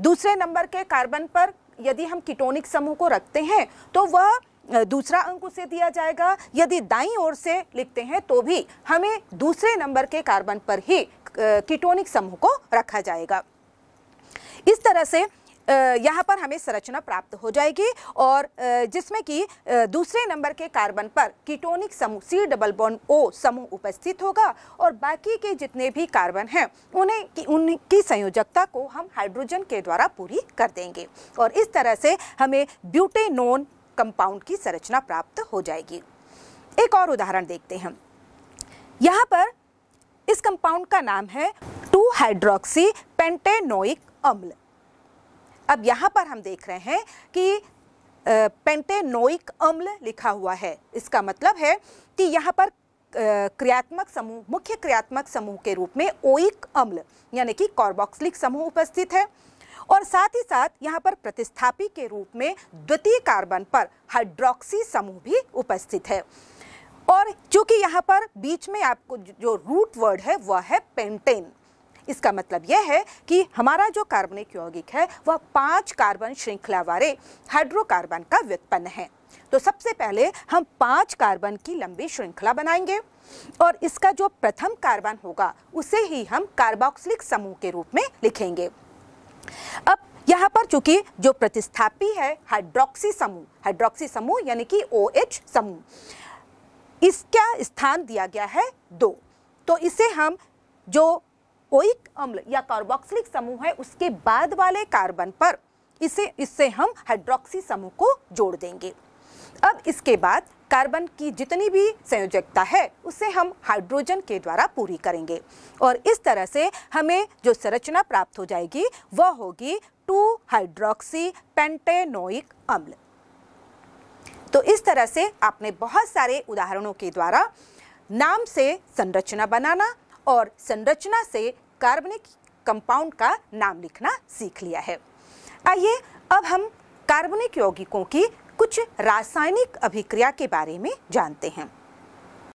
दूसरे नंबर के कार्बन पर यदि हम कीटोनिक समूह को रखते हैं तो वह दूसरा अंक उसे दिया जाएगा यदि दाई ओर से लिखते हैं तो भी हमें दूसरे नंबर के कार्बन पर ही कीटोनिक समूह को रखा जाएगा इस तरह से यहाँ पर हमें संरचना प्राप्त हो जाएगी और जिसमें कि दूसरे नंबर के कार्बन पर कीटोनिक समूह सी डबल बॉन्ड ओ समूह उपस्थित होगा और बाकी के जितने भी कार्बन हैं उन्हें उनकी संयोजकता को हम हाइड्रोजन के द्वारा पूरी कर देंगे और इस तरह से हमें ब्यूटेनोन कंपाउंड की संरचना प्राप्त हो जाएगी एक और उदाहरण देखते हैं यहाँ पर इस कंपाउंड का नाम है टू हाइड्रोक्सी पेंटेनोइक अम्ल अब यहाँ पर हम देख रहे हैं कि पेंटेनोइक अम्ल लिखा हुआ है इसका मतलब है कि यहाँ पर क्रियात्मक समूह मुख्य क्रियात्मक समूह के रूप में ओइक अम्ल यानी कि कार्बोक्सिलिक समूह उपस्थित है और साथ ही साथ यहाँ पर प्रतिस्थापी के रूप में द्वितीय कार्बन पर हाइड्रोक्सी समूह भी उपस्थित है और चूंकि यहाँ पर बीच में आपको जो रूट वर्ड है वह है पेंटेन इसका मतलब यह है कि हमारा जो कार्बनिक यौगिक है वह पाँच कार्बन श्रृंखला वाले हाइड्रोकार्बन का व्युत्पन्न है तो सबसे पहले हम पाँच कार्बन की लंबी श्रृंखला बनाएंगे और इसका जो प्रथम कार्बन होगा उसे ही हम कार्बोक्सिलिक समूह के रूप में लिखेंगे अब यहाँ पर चूंकि जो प्रतिस्थापी है हाइड्रोक्सी समूह हाइड्रोक्सी समूह यानी कि ओ OH समूह इसका स्थान दिया गया है दो तो इसे हम जो ओइक अम्ल या कार्बोक्सिलिक समूह है उसके बाद वाले कार्बन पर इसे इससे हम हाइड्रोक्सी समूह को जोड़ देंगे अब इसके बाद कार्बन की जितनी भी संयोजकता है उसे हम हाइड्रोजन के द्वारा पूरी करेंगे और इस तरह से हमें जो संरचना प्राप्त हो जाएगी वह होगी टू हाइड्रोक्सी पेंटेनोइक अम्ल तो इस तरह से आपने बहुत सारे उदाहरणों के द्वारा नाम से संरचना बनाना और संरचना से कार्बनिक कंपाउंड का नाम लिखना सीख लिया है आइए अब हम कार्बनिक यौगिकों की कुछ रासायनिक अभिक्रिया के बारे में जानते हैं